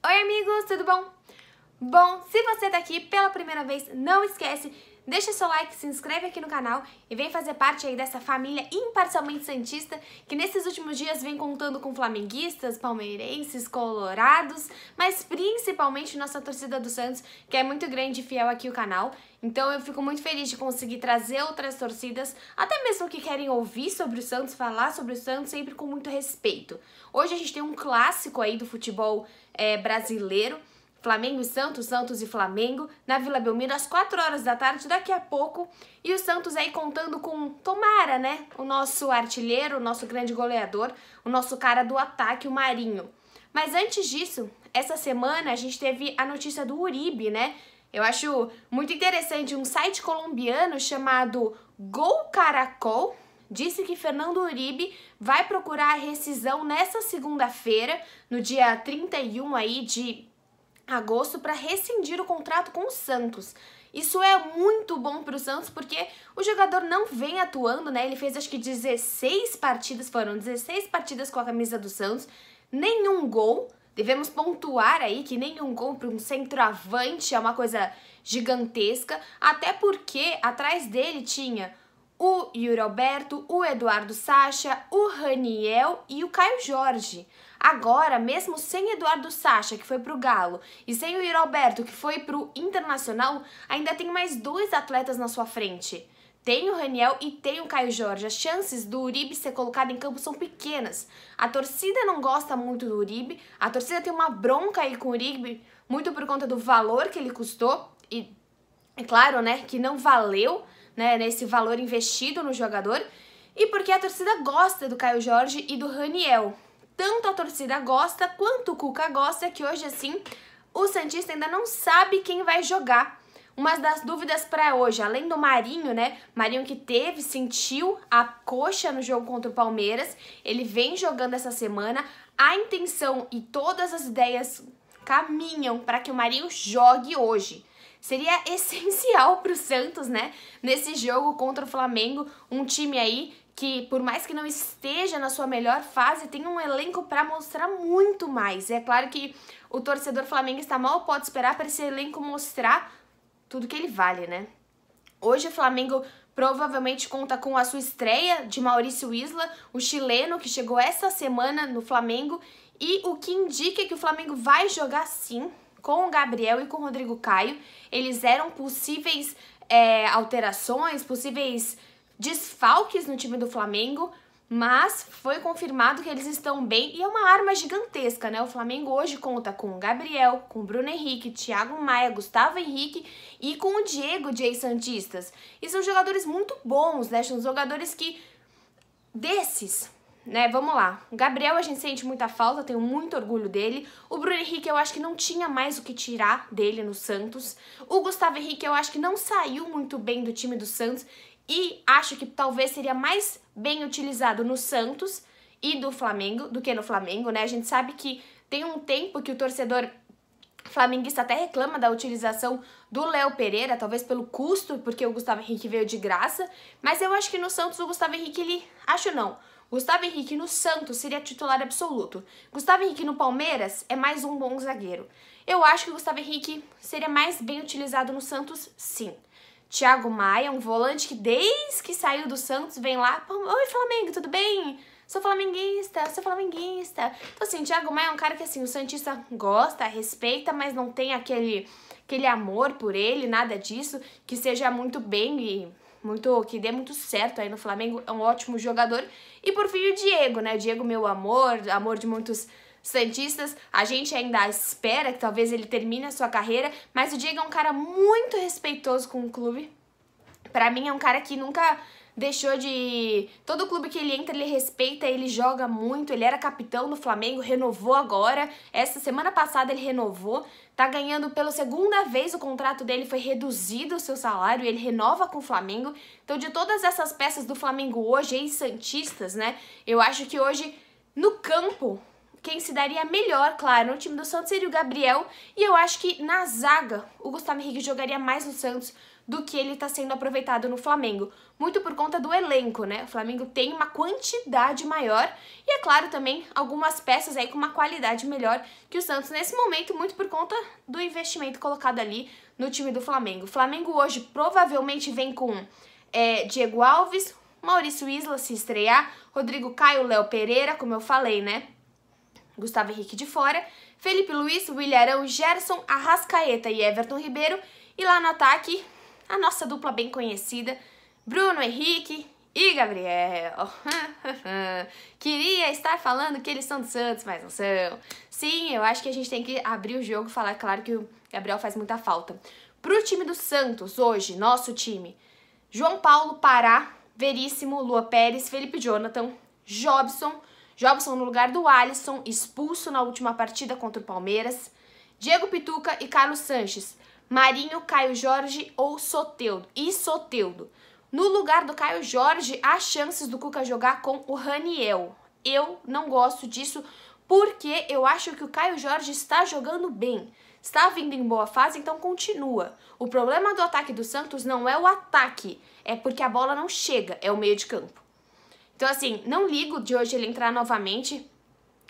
Oi amigos, tudo bom? Bom, se você tá aqui pela primeira vez, não esquece Deixa seu like, se inscreve aqui no canal e vem fazer parte aí dessa família imparcialmente santista que nesses últimos dias vem contando com flamenguistas, palmeirenses, colorados, mas principalmente nossa torcida do Santos, que é muito grande e fiel aqui o canal. Então eu fico muito feliz de conseguir trazer outras torcidas, até mesmo que querem ouvir sobre o Santos, falar sobre o Santos, sempre com muito respeito. Hoje a gente tem um clássico aí do futebol é, brasileiro, Flamengo e Santos, Santos e Flamengo, na Vila Belmiro, às 4 horas da tarde, daqui a pouco. E o Santos aí contando com Tomara, né? O nosso artilheiro, o nosso grande goleador, o nosso cara do ataque, o Marinho. Mas antes disso, essa semana a gente teve a notícia do Uribe, né? Eu acho muito interessante um site colombiano chamado Gol Caracol disse que Fernando Uribe vai procurar a rescisão nessa segunda-feira, no dia 31 aí de agosto para rescindir o contrato com o Santos. Isso é muito bom para o Santos porque o jogador não vem atuando, né? Ele fez acho que 16 partidas, foram 16 partidas com a camisa do Santos, nenhum gol. Devemos pontuar aí que nenhum gol para um centroavante é uma coisa gigantesca, até porque atrás dele tinha o Yuri Alberto, o Eduardo Sacha, o Raniel e o Caio Jorge. Agora, mesmo sem Eduardo Sacha, que foi pro Galo, e sem o Alberto, que foi pro Internacional, ainda tem mais dois atletas na sua frente. Tem o Raniel e tem o Caio Jorge. As chances do Uribe ser colocado em campo são pequenas. A torcida não gosta muito do Uribe, a torcida tem uma bronca aí com o Uribe, muito por conta do valor que ele custou, e é claro, né, que não valeu, né, nesse valor investido no jogador, e porque a torcida gosta do Caio Jorge e do Raniel tanto a torcida gosta quanto o Cuca gosta, que hoje assim o Santista ainda não sabe quem vai jogar. Uma das dúvidas para hoje, além do Marinho, né? Marinho que teve, sentiu a coxa no jogo contra o Palmeiras, ele vem jogando essa semana. A intenção e todas as ideias caminham para que o Marinho jogue hoje. Seria essencial para o Santos, né? Nesse jogo contra o Flamengo, um time aí que por mais que não esteja na sua melhor fase, tem um elenco para mostrar muito mais. E é claro que o torcedor flamengo está mal pode esperar para esse elenco mostrar tudo que ele vale, né? Hoje o Flamengo provavelmente conta com a sua estreia de Maurício Isla, o chileno que chegou essa semana no Flamengo, e o que indica que o Flamengo vai jogar sim com o Gabriel e com o Rodrigo Caio. Eles eram possíveis é, alterações, possíveis desfalques no time do Flamengo, mas foi confirmado que eles estão bem e é uma arma gigantesca, né? O Flamengo hoje conta com Gabriel, com Bruno Henrique, Thiago Maia, Gustavo Henrique e com o Diego Jay Santistas. E são jogadores muito bons, né? São jogadores que desses né, vamos lá. O Gabriel a gente sente muita falta, tenho muito orgulho dele. O Bruno Henrique eu acho que não tinha mais o que tirar dele no Santos. O Gustavo Henrique eu acho que não saiu muito bem do time do Santos e acho que talvez seria mais bem utilizado no Santos e do Flamengo do que no Flamengo, né? A gente sabe que tem um tempo que o torcedor flamenguista até reclama da utilização do Léo Pereira, talvez pelo custo, porque o Gustavo Henrique veio de graça, mas eu acho que no Santos o Gustavo Henrique, ele... acho não, Gustavo Henrique no Santos seria titular absoluto. Gustavo Henrique no Palmeiras é mais um bom zagueiro. Eu acho que o Gustavo Henrique seria mais bem utilizado no Santos, sim. Thiago Maia, um volante que desde que saiu do Santos vem lá. Oi, Flamengo, tudo bem? Sou flamenguista, sou flamenguista. Então, assim, Thiago Maia é um cara que, assim, o Santista gosta, respeita, mas não tem aquele, aquele amor por ele, nada disso, que seja muito bem e muito, que dê muito certo aí no Flamengo. É um ótimo jogador. E, por fim, o Diego, né? Diego, meu amor, amor de muitos Santistas, a gente ainda espera que talvez ele termine a sua carreira, mas o Diego é um cara muito respeitoso com o clube. Para mim é um cara que nunca deixou de. Todo clube que ele entra, ele respeita, ele joga muito. Ele era capitão do Flamengo, renovou agora. Essa semana passada ele renovou. Tá ganhando pela segunda vez o contrato dele, foi reduzido o seu salário, ele renova com o Flamengo. Então, de todas essas peças do Flamengo hoje, em santistas né? Eu acho que hoje, no campo, quem se daria melhor, claro, no time do Santos seria o Gabriel. E eu acho que na zaga o Gustavo Henrique jogaria mais no Santos do que ele está sendo aproveitado no Flamengo. Muito por conta do elenco, né? O Flamengo tem uma quantidade maior e, é claro, também algumas peças aí com uma qualidade melhor que o Santos nesse momento, muito por conta do investimento colocado ali no time do Flamengo. O Flamengo hoje provavelmente vem com é, Diego Alves, Maurício Isla se estrear, Rodrigo Caio, Léo Pereira, como eu falei, né? Gustavo Henrique de fora, Felipe Luiz, William Arão, Gerson, Arrascaeta e Everton Ribeiro. E lá no ataque, a nossa dupla bem conhecida, Bruno Henrique e Gabriel. Queria estar falando que eles são do Santos, mas não são. Sim, eu acho que a gente tem que abrir o jogo e falar, claro, que o Gabriel faz muita falta. Pro time do Santos, hoje, nosso time, João Paulo, Pará, Veríssimo, Lua Pérez, Felipe Jonathan, Jobson, Jobson no lugar do Alisson, expulso na última partida contra o Palmeiras. Diego Pituca e Carlos Sanches. Marinho, Caio Jorge ou Soteudo. E Soteudo. No lugar do Caio Jorge, há chances do Cuca jogar com o Raniel. Eu não gosto disso porque eu acho que o Caio Jorge está jogando bem. Está vindo em boa fase, então continua. O problema do ataque do Santos não é o ataque, é porque a bola não chega, é o meio de campo. Então, assim, não ligo de hoje ele entrar novamente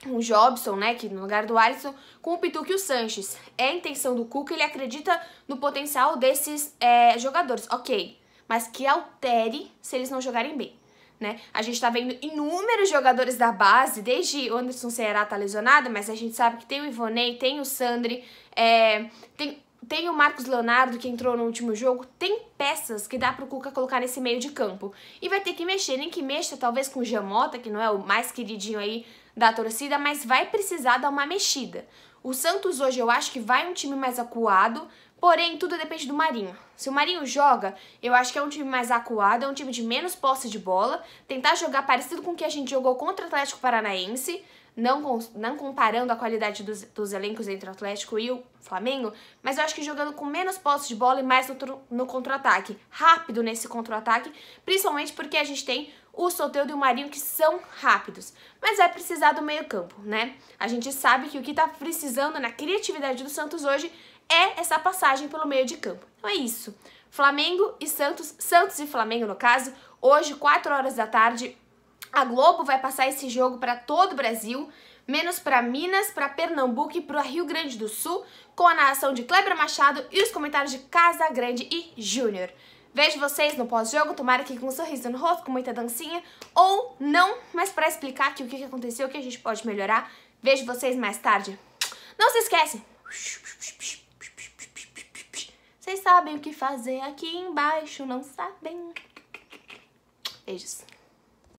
o Jobson, né, que no lugar do Alisson, com o Pituque e o Sanches. É a intenção do Cuca, ele acredita no potencial desses é, jogadores, ok. Mas que altere se eles não jogarem bem, né? A gente tá vendo inúmeros jogadores da base, desde o Anderson Ceará tá lesionado, mas a gente sabe que tem o Ivonei, tem o Sandri, é, tem tem o Marcos Leonardo que entrou no último jogo, tem peças que dá pro Cuca colocar nesse meio de campo. E vai ter que mexer, nem que mexa talvez com o Jamota, que não é o mais queridinho aí da torcida, mas vai precisar dar uma mexida. O Santos hoje eu acho que vai um time mais acuado, Porém, tudo depende do Marinho. Se o Marinho joga, eu acho que é um time mais acuado, é um time de menos posse de bola, tentar jogar parecido com o que a gente jogou contra o Atlético Paranaense, não, com, não comparando a qualidade dos, dos, elencos entre o Atlético e o Flamengo, mas eu acho que jogando com menos posse de bola e mais no, no contra-ataque. Rápido nesse contra-ataque, principalmente porque a gente tem o Soteldo e o Marinho que são rápidos. Mas vai é precisar do meio campo, né? A gente sabe que o que está precisando na criatividade do Santos hoje é essa passagem pelo meio de campo. Então é isso. Flamengo e Santos, Santos e Flamengo no caso, hoje 4 horas da tarde, a Globo vai passar esse jogo para todo o Brasil, menos para Minas, para Pernambuco e para Rio Grande do Sul, com a narração de Kleber Machado e os comentários de Casa Grande e Júnior. Vejo vocês no pós-jogo, tomara que com um sorriso no rosto, com muita dancinha, ou não, mas para explicar aqui o que aconteceu, o que a gente pode melhorar, vejo vocês mais tarde. Não se esquece! Vocês sabem o que fazer aqui embaixo, não sabem? Beijos. É